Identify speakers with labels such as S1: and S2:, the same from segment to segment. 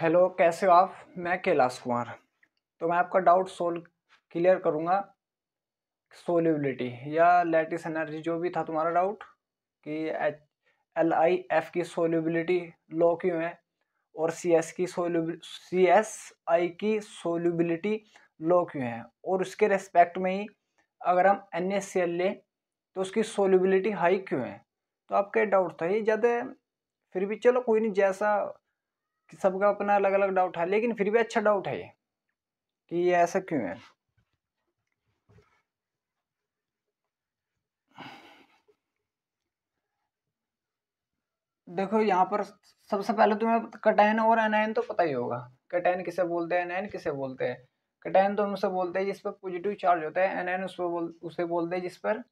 S1: hello कैसे हो आप मैं कैलाश कुमार तो मैं आपका डाउट सोल्व क्लियर करूँगा सोल्यूबिलिटी या लेटिस एनर्जी जो भी था तुम्हारा डाउट कि एच एल आई एफ की सोल्यूबिलिटी लो क्यों है और सी एस की सोल्यूब सी एस आई की सोल्यूबिलिटी लो क्यों है और उसके रेस्पेक्ट में ही अगर हम एन एस सी एल लें तो उसकी सोल्यूबिलिटी हाई क्यों है तो आपका डाउट था ये ज़्यादा फिर भी चलो कोई नहीं जैसा कि सबका अपना अलग अलग डाउट है लेकिन फिर भी अच्छा डाउट है ये कि ये ऐसा क्यों है देखो यहाँ पर सबसे पहले तुम्हें कटैन और एनायन तो पता ही होगा कटैन किसे बोलते हैं एनायन किसे बोलते हैं कटैन तो हम उसे बोलते हैं जिस पर पॉजिटिव चार्ज होता है एनायन उस पर बोल उसे बोलते हैं जिस पर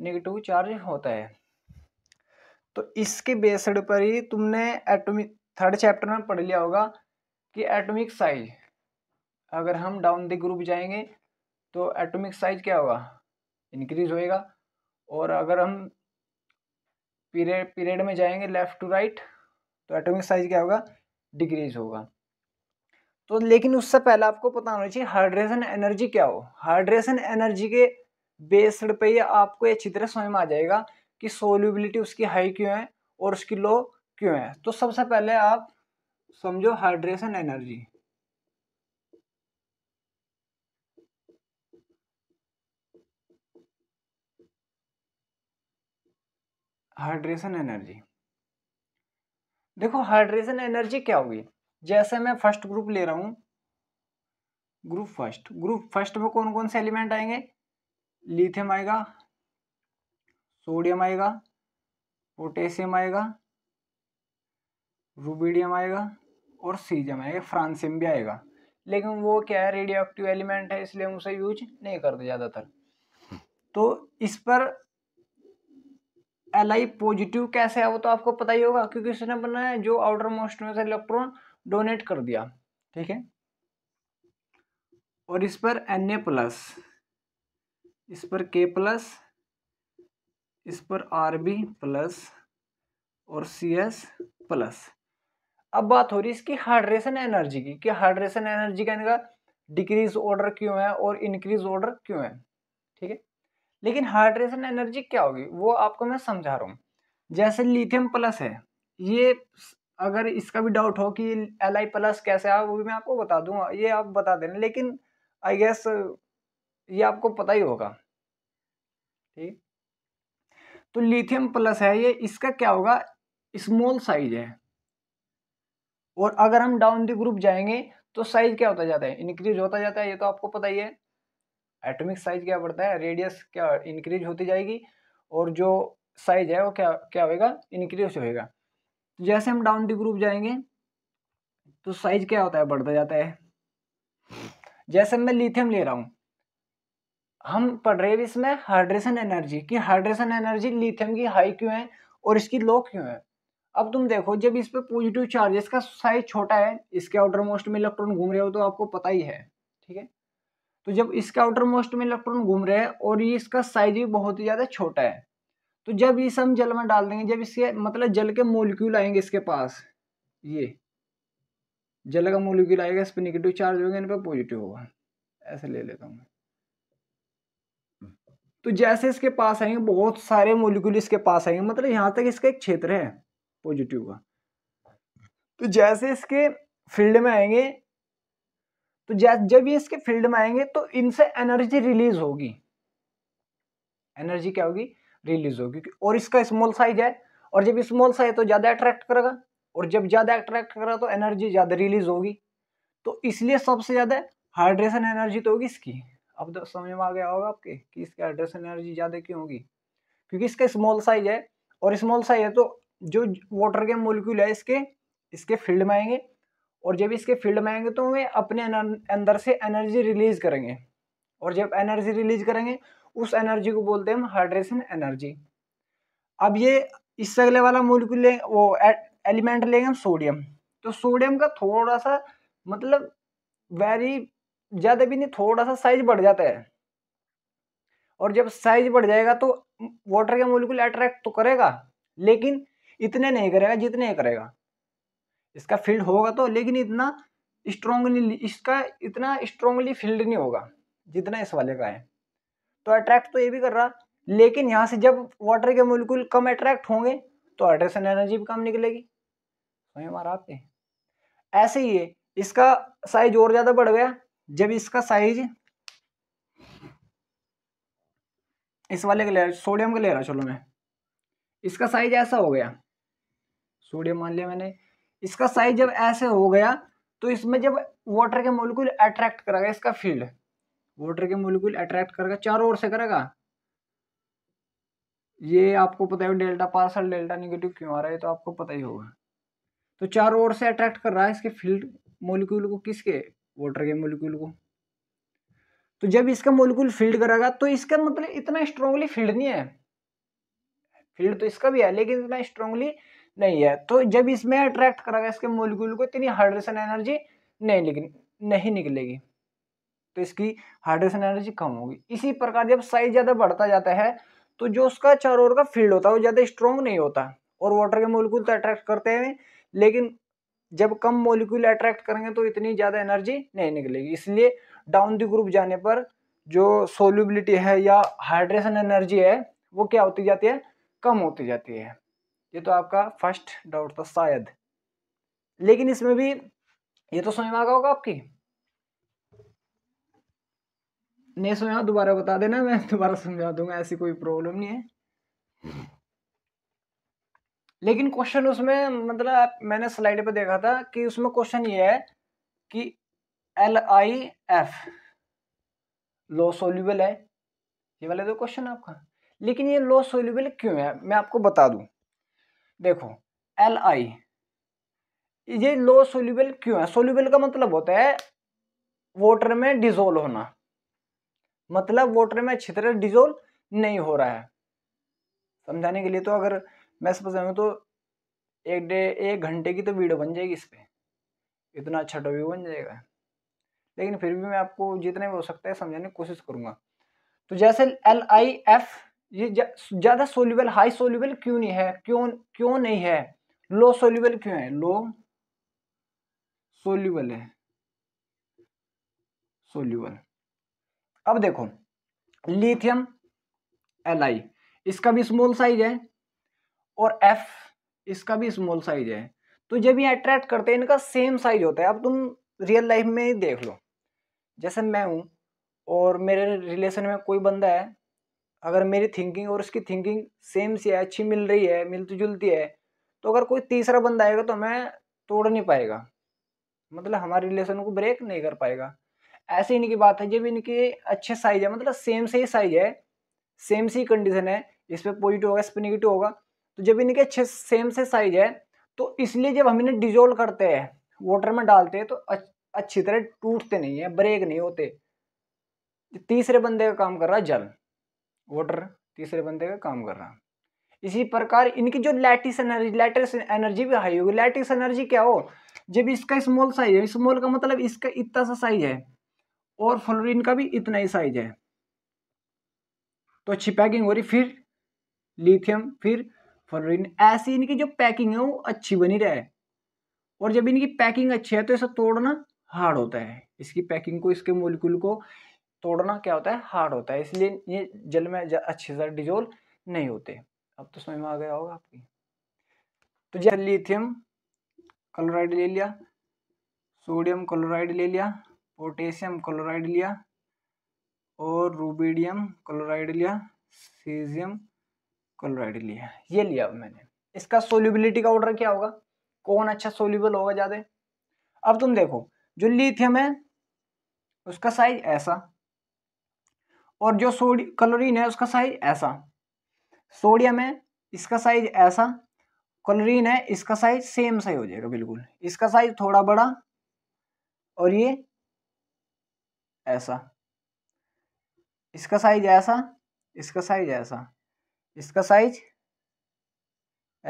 S1: निगेटिव चार्ज होता है तो इसके बेसड पर ही तुमने एटॉमिक थर्ड चैप्टर में पढ़ लिया होगा कि एटॉमिक साइज अगर हम डाउन द ग्रुप जाएंगे तो एटॉमिक साइज क्या होगा इंक्रीज होएगा और अगर हम पीरियड पीरियड में जाएंगे लेफ़्ट टू राइट तो एटॉमिक साइज क्या होगा डिक्रीज होगा तो लेकिन उससे पहले आपको पता होना चाहिए हाइड्रेशन एनर्जी क्या हो हाइड्रेशन एनर्जी के बेसड पर ही आपको अच्छी तरह समझ में आ जाएगा कि सोल्यूबिलिटी उसकी हाई क्यों है और उसकी लो क्यों है तो सबसे पहले आप समझो हाइड्रेशन एनर्जी हाइड्रेशन एनर्जी देखो हाइड्रेशन एनर्जी क्या होगी जैसे मैं फर्स्ट ग्रुप ले रहा हूं ग्रुप फर्स्ट ग्रुप फर्स्ट में कौन कौन से एलिमेंट आएंगे लिथियम आएगा सोडियम आएगा पोटेशियम आएगा रूबीडियम आएगा और सीजम आएगा फ्रांसियम भी आएगा लेकिन वो क्या है रेडियो एक्टिव एलिमेंट है इसलिए हम उसे यूज नहीं करते ज़्यादातर तो इस पर एल आई पॉजिटिव कैसे है वो तो आपको पता ही होगा क्योंकि उसने बनाया जो आउटर मोस्ट में से इलेक्ट्रॉन डोनेट कर दिया ठीक है और इस पर एन ए प्लस इस पर के प्लस इस पर आर बी प्लस और सी एस प्लस अब बात हो रही है इसकी हाइड्रेशन एनर्जी की कि हाइड्रेशन एनर्जी का इनका डिक्रीज ऑर्डर क्यों है और इंक्रीज ऑर्डर क्यों है ठीक है लेकिन हाइड्रेशन एनर्जी क्या होगी वो आपको मैं समझा रहा हूँ जैसे लिथियम प्लस है ये अगर इसका भी डाउट हो कि एल आई प्लस कैसे आया वो भी मैं आपको बता दूंगा ये आप बता देना लेकिन आई गेस ये आपको पता ही होगा ठीक तो लिथियम प्लस है ये इसका क्या होगा स्मॉल साइज है और अगर हम डाउन दी ग्रुप जाएंगे तो साइज क्या होता जाता है इंक्रीज होता जाता है ये तो आपको पता ही है एटॉमिक साइज क्या बढ़ता है रेडियस क्या इंक्रीज होती जाएगी और जो साइज है वो क्या क्या होएगा इंक्रीज होएगा तो जैसे हम डाउन दी ग्रुप जाएंगे तो साइज क्या होता है बढ़ता जाता है जैसे मैं लिथियम ले रहा हूँ हम पढ़ रहे हैं इसमें हाइड्रेशन एनर्जी कि हाइड्रेशन एनर्जी लिथियम की हाई क्यों है और इसकी लो क्यों है अब तुम देखो जब इस पर पॉजिटिव चार्ज इसका साइज छोटा है इसके आउटर मोस्ट में इलेक्ट्रॉन घूम रहे हो तो आपको पता ही है ठीक है तो जब इसके आउटर मोस्ट में इलेक्ट्रॉन घूम रहे हैं और ये इसका साइज भी बहुत ही ज़्यादा छोटा है तो जब इस हम जल में डाल देंगे जब इसके मतलब जल के मोलिक्यूल आएंगे इसके पास ये जल का मोलिक्यूल आएगा इस पर निगेटिव चार्ज होगा इन पर पॉजिटिव होगा ऐसे ले लेता हूँ तो जैसे इसके पास आएंगे बहुत सारे मोलिक्यूल इसके पास आएंगे मतलब यहाँ तक इसका एक क्षेत्र है पॉजिटिव का तो जैसे इसके फील्ड में आएंगे तो जब ये इसके फील्ड में आएंगे तो इनसे एनर्जी रिलीज होगी एनर्जी क्या होगी रिलीज होगी और इसका स्मॉल साइज है और जब स्मॉल साइज तो ज़्यादा अट्रैक्ट करेगा और जब ज़्यादा अट्रैक्ट करेगा तो एनर्जी ज़्यादा रिलीज होगी तो इसलिए सबसे ज़्यादा हाइड्रेशन एनर्जी तो होगी इसकी अब तो समझ में आ गया होगा आपके कि इसकी हाइड्रेशन एनर्जी ज़्यादा क्यों होगी क्योंकि इसका स्मॉल साइज है और स्मॉल साइज है तो जो वाटर के मोलिक्यूल है इसके इसके फील्ड में आएंगे और जब इसके फील्ड में आएंगे तो वे अपने अंदर से एनर्जी रिलीज करेंगे और जब एनर्जी रिलीज करेंगे उस एनर्जी को बोलते हैं हम हाइड्रेशन एनर्जी अब ये इससे अगले वाला मोलिक्यूल वो एलिमेंट लेंगे हम सोडियम तो सोडियम का थोड़ा सा मतलब वेरी ज़्यादा भी नहीं थोड़ा सा साइज बढ़ जाता है और जब साइज बढ़ जाएगा तो वाटर के मोलिक्यूल अट्रैक्ट तो करेगा लेकिन इतने नहीं करेगा जितने करेगा इसका फील्ड होगा तो लेकिन इतना स्ट्रोंगली इसका इतना स्ट्रोंगली फील्ड नहीं होगा जितना इस वाले का है तो अट्रैक्ट तो ये भी कर रहा लेकिन यहाँ से जब वाटर के मुलकुल कम अट्रैक्ट होंगे तो अट्रैक्शन एनर्जी भी कम निकलेगी समझ हमारा आपके ऐसे ही है इसका साइज और ज़्यादा बढ़ गया जब इसका साइज इस वाले का ले सोडियम का ले रहा चलो मैं इसका साइज ऐसा हो गया सोडियम मान लिया मैंने इसका साइज जब ऐसे हो गया तो इसमें जब वाटर के मोलिकुल अट्रैक्ट करेगा इसका फील्ड वाटर के मोलिकुल अट्रैक्ट करेगा चारों ओर से करेगा ये आपको पता है डेल्टा पार्सल डेल्टा निगेटिव क्यों आ रहा है तो आपको पता ही होगा तो चारों ओर से अट्रैक्ट कर रहा है इसके फील्ड मोलिक्यूल को किसके वाटर के मोलिक्यूल को तो जब इसका मोलिक्यूल फील्ड करेगा तो इसका मतलब इतना स्ट्रांगली फील्ड नहीं है फील्ड तो इसका भी है लेकिन इतना स्ट्रांगली नहीं है तो जब इसमें अट्रैक्ट करेगा इसके मोलिकूल को इतनी हाइड्रेशन एनर्जी नहीं निकल नहीं निकलेगी तो इसकी हाइड्रेशन एनर्जी कम होगी इसी प्रकार जब साइज ज़्यादा बढ़ता जाता है तो जो उसका चारों ओर का फील्ड होता है वो ज़्यादा स्ट्रॉन्ग नहीं होता और वाटर के मोलिकूल तो अट्रैक्ट करते हैं लेकिन जब कम मोलिक्यूल अट्रैक्ट करेंगे तो इतनी ज़्यादा एनर्जी नहीं निकलेगी इसलिए डाउन दी ग्रुप जाने पर जो सोल्यूबिलिटी है या हाइड्रेशन एनर्जी है वो क्या होती जाती है कम होती जाती है ये तो आपका फर्स्ट डाउट था शायद लेकिन इसमें भी ये तो समझ में आ गया होगा आपकी नहीं समझा दोबारा बता देना मैं दोबारा समझा दूंगा ऐसी कोई प्रॉब्लम नहीं है लेकिन क्वेश्चन उसमें मतलब मैंने स्लाइड पर देखा था कि उसमें क्वेश्चन ये है कि L I F low soluble है ये वाला तो क्वेश्चन आपका लेकिन ये लो सोल्यूबल क्यों है मैं आपको बता दूं देखो एल आई ये लो सोल्यूबल क्यों है सोल्यूबल का मतलब होता है वाटर में डिजोल्व होना मतलब वाटर में अच्छी तरह डिजोल्व नहीं हो रहा है समझाने के लिए तो अगर मैं समझाऊँ तो एक डे एक घंटे की तो वीडियो बन जाएगी इस पर इतना अच्छा टॉपिक बन जाएगा लेकिन फिर भी मैं आपको जितने भी हो सकता है समझाने की कोशिश करूँगा तो जैसे एल आई एफ ये ज़्यादा सोल्यूबल हाई सोल्यूबल क्यों नहीं है क्यों क्यों नहीं है लो सोल्यूबल क्यों है लो सोल्यूबल है सोल्यूबल अब देखो लिथियम एल आई इसका भी स्मॉल साइज है और एफ इसका भी स्मॉल साइज है तो जब ये अट्रैक्ट करते हैं इनका सेम साइज होता है अब तुम रियल लाइफ में ही देख लो जैसे मैं हूं और मेरे रिलेशन में कोई बंदा है अगर मेरी थिंकिंग और उसकी थिंकिंग सेम सी है अच्छी मिल रही है मिलती तो जुलती है तो अगर कोई तीसरा बंदा आएगा तो हमें तोड़ नहीं पाएगा मतलब हमारे रिलेशन को ब्रेक नहीं कर पाएगा ऐसे इनकी बात है जब इनके अच्छे साइज है मतलब सेम से ही साइज है सेम सी कंडीशन है जिसपे पॉजिटिव होगा इस पर निगेटिव होगा तो जब इनके अच्छे सेम से साइज है तो इसलिए जब हम इन्हें डिजोल्व करते हैं वाटर में डालते हैं तो अच्छी तरह टूटते नहीं है ब्रेक नहीं होते तीसरे बंदे का काम कर रहा है जल वाटर तीसरे बंदे का काम कर रहा इसी प्रकार इनकी जो लैटिस एनर्जी लैटिस एनर्जी भी हाई होगी लैटिस एनर्जी क्या हो जब इसका स्मॉल साइज है स्मॉल का मतलब इसका इतना सा साइज है और फ्लोरिन का भी इतना ही साइज है तो अच्छी पैकिंग हो रही फिर लिथियम फिर फ्लोरिन ऐसी इनकी जो पैकिंग है वो अच्छी बनी रहे और जब इनकी पैकिंग अच्छी है तो इसे तोड़ना हार्ड होता है इसकी पैकिंग को इसके मोलिकुल को तोड़ना क्या होता है हार्ड होता है इसलिए ये जल में अच्छे से डिजोल्व नहीं होते अब तो समझ में आ गया होगा आपकी तो जैसे लिथियम क्लोराइड ले लिया सोडियम क्लोराइड ले लिया पोटेशियम क्लोराइड लिया और रूबीडियम क्लोराइड लिया सीजियम क्लोराइड लिया ये लिया मैंने इसका सोल्यूबिलिटी का ऑर्डर क्या होगा कौन अच्छा सोल्यूबल होगा ज़्यादा अब तुम देखो जो लिथियम है उसका साइज ऐसा और जो सोडी क्लोरीन है उसका साइज ऐसा सोडियम है इसका साइज ऐसा क्लोरीन है इसका साइज सेम साइज हो जाएगा बिल्कुल इसका साइज थोड़ा बड़ा और ये ऐसा इसका साइज ऐसा इसका साइज ऐसा इसका साइज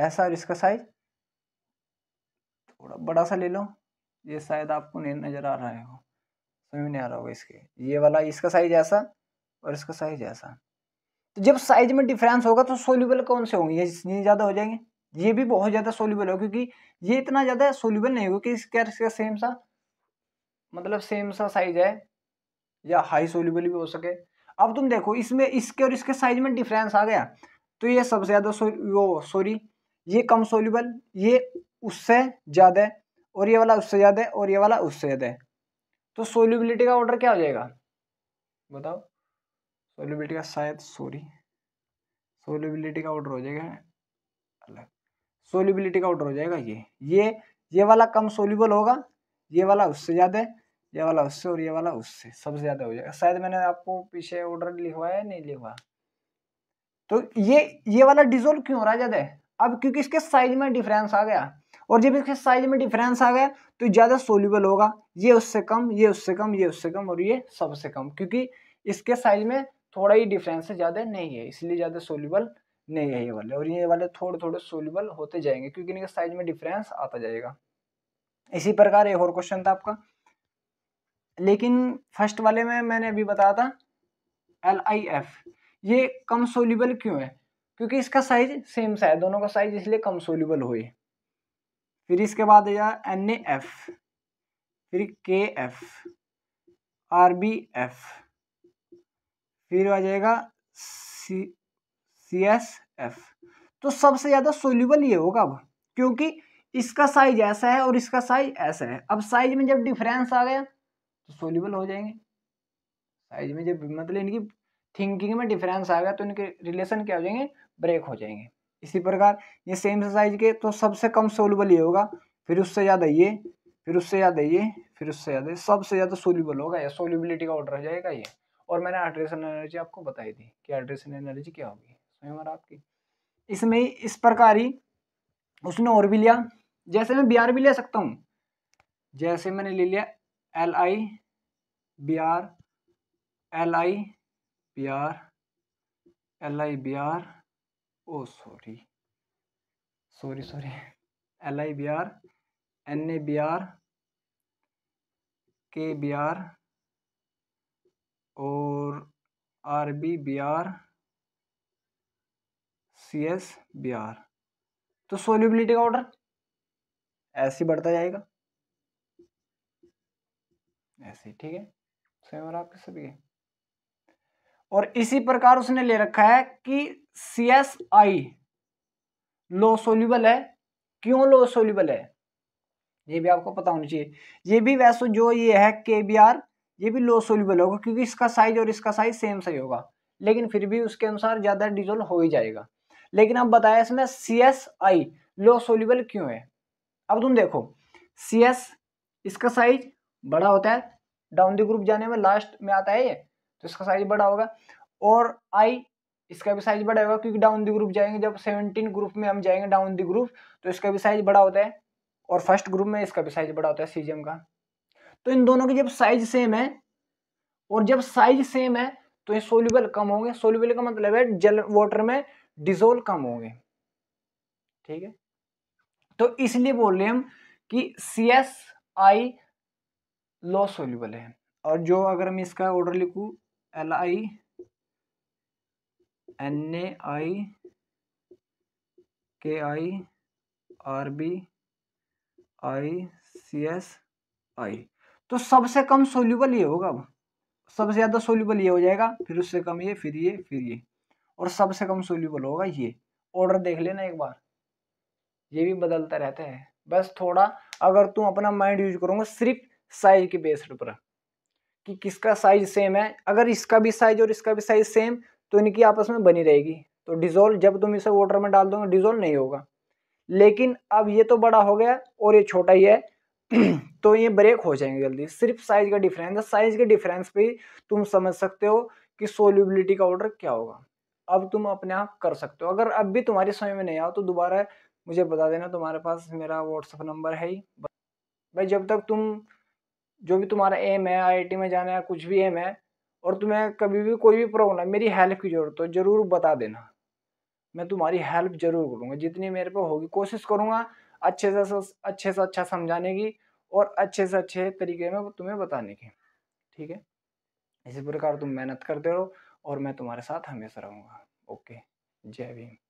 S1: ऐसा और इसका साइज थोड़ा बड़ा सा ले लो ये शायद आपको नहीं नज़र आ रहा है समझ में नहीं आ रहा होगा इसके ये वाला इसका साइज ऐसा और इसका साइज ऐसा तो जब साइज में डिफरेंस होगा तो सोल्यूबल कौन से होंगे ये ज़्यादा हो जाएंगे ये भी बहुत ज़्यादा सोल्यूबल होगा क्योंकि ये इतना ज़्यादा सोल्यूबल नहीं होगा कि इसका इसका सेम सा मतलब सेम सा साइज है या हाई सोल्यूबल भी हो सके अब तुम देखो इसमें इसके और इसके साइज में डिफरेंस आ गया तो ये सबसे ज़्यादा वो सॉरी ये कम सोल्यूबल ये उससे ज़्यादा और ये वाला उससे ज़्यादा और ये वाला उससे ज़्यादा तो सोल्यूबिलिटी का ऑर्डर क्या हो जाएगा बताओ सोलिबिलिटी का शायद सॉरी सोलिबिलिटी का ऑर्डर हो जाएगा अलग सोलिबिलिटी का ऑर्डर हो जाएगा ये ये ये वाला कम सोल्यूबल होगा ये वाला उससे ज़्यादा ये वाला उससे और ये वाला उससे सबसे ज़्यादा हो जाएगा शायद मैंने आपको पीछे ऑर्डर लिखवाया है नहीं लिखवा तो ये ये वाला डिजोल्व क्यों हो रहा है ज़्यादा अब क्योंकि इसके साइज में डिफरेंस आ गया और जब इसके साइज में डिफरेंस आ गया तो ज़्यादा सोल्यूबल होगा ये उससे कम ये उससे कम ये उससे कम और ये सबसे कम क्योंकि इसके साइज में थोड़ा ही डिफरेंस है ज़्यादा नहीं है इसलिए ज़्यादा सोल्यूबल नहीं है ये वाले और ये वाले थोड़े थोड़े सोल्यूबल होते जाएंगे क्योंकि इनके साइज में डिफरेंस आता जाएगा इसी प्रकार एक और क्वेश्चन था आपका लेकिन फर्स्ट वाले में मैंने अभी बताया था एल आई एफ ये कम सोल्यूबल क्यों है क्योंकि इसका साइज सेम सा है दोनों का साइज इसलिए कम सोल्यूबल हुई फिर इसके बाद आ एन ए एफ फिर के एफ आर बी एफ फिर आ जाएगा सी सी एस एफ तो सबसे ज़्यादा सोल्यूबल ये होगा अब क्योंकि इसका साइज ऐसा है और इसका साइज ऐसा है अब साइज में जब डिफरेंस आ गया तो सोल्यूबल हो जाएंगे साइज में जब मतलब इनकी थिंकिंग में डिफरेंस आ गया तो इनके रिलेशन क्या हो जाएंगे ब्रेक हो जाएंगे इसी प्रकार ये सेम साइज के तो सबसे कम सोल्यूबल ये होगा फिर उससे ज़्यादा ये फिर उससे ज़्यादा ये फिर उससे ज़्यादा सबसे ज़्यादा सोल्यूबल होगा या सोल्यूबिलिटी का ऑर्डर हो जाएगा ये और मैंने अल्ट्रेशन एनर्जी आपको बताई थी कि अल्ट्रेशन एनर्जी क्या होगी स्वयं आपकी इसमें इस प्रकार ही उसने और भी लिया जैसे मैं बी आर भी ले सकता हूँ जैसे मैंने ले लिया L I B R L I B R L I B R O sorry sorry sorry L I B R N A B R K B R और R B B R C S B R तो solubility का order ऐसे ही बढ़ता जाएगा ऐसे ठीक है सेम और आपके सभी है और इसी प्रकार उसने ले रखा है कि सी एस आई लो सोल्यूबल है क्यों लो सोल्यूबल है ये भी आपको पता होना चाहिए ये भी वैसे जो ये है के बी आर ये भी लो सोल्यूबल होगा क्योंकि इसका साइज और इसका साइज सेम सही होगा लेकिन फिर भी उसके अनुसार ज़्यादा डिजोल्व हो ही जाएगा लेकिन अब बताया इसमें सी एस आई लो सोल्यूबल क्यों है अब तुम देखो सी एस इसका साइज बड़ा होता है डाउन द ग्रुप जाने में लास्ट में आता है ये तो इसका साइज बड़ा होगा और आई इसका भी साइज बड़ा होगा क्योंकि डाउन द ग्रुप जाएंगे जब सेवनटीन ग्रुप में हम जाएंगे डाउन द ग्रुप तो इसका भी साइज बड़ा होता है और फर्स्ट ग्रुप में इसका भी साइज बड़ा होता है सीजियम का तो इन दोनों की जब साइज सेम है और जब साइज सेम है तो ये सोल्यूबल कम होंगे सोल्यूबल का मतलब है जल वाटर में डिजोल्व कम होंगे ठीक है तो इसलिए बोल रहे हम कि सी एस आई लो सोल्यूबल है और जो अगर मैं इसका ऑर्डर लिखू L I N A I K I R B I C S I तो सबसे कम सोल्यूबल ये होगा सबसे ज़्यादा सोल्यूबल ये हो जाएगा फिर उससे कम ये फिर ये फिर ये और सबसे कम सोल्यूबल होगा ये ऑर्डर देख लेना एक बार ये भी बदलता रहता है बस थोड़ा अगर तुम अपना माइंड यूज करोगे सिर्फ साइज के बेस्ड पर कि किसका साइज सेम है अगर इसका भी साइज और इसका भी साइज सेम तो इनकी आपस में बनी रहेगी तो डिजोल्व जब तुम इसे वाटर में डाल दोगे डिजोल्व नहीं होगा लेकिन अब ये तो बड़ा हो गया और ये छोटा ही है तो ये ब्रेक हो जाएंगे जल्दी सिर्फ साइज का डिफरेंस है साइज के डिफरेंस पे ही तुम समझ सकते हो कि सोल्यूबिलिटी का ऑर्डर क्या होगा अब तुम अपने आप कर सकते हो अगर अब भी तुम्हारी समय में नहीं आओ तो दोबारा मुझे बता देना तुम्हारे पास मेरा व्हाट्सअप नंबर है ही भाई जब तक तुम जो भी तुम्हारा एम है आई में जाना है कुछ भी एम है और तुम्हें कभी भी कोई भी प्रॉब्लम मेरी हेल्प की जरूरत हो जरूर बता देना मैं तुम्हारी हेल्प जरूर करूँगा जितनी मेरे पे होगी कोशिश करूँगा अच्छे से अच्छे से अच्छा समझाने की और अच्छे से अच्छे तरीके में तुम्हें बताने की ठीक है इसी प्रकार तुम मेहनत करते रहो और मैं तुम्हारे साथ हमेशा रहूँगा ओके जय भीम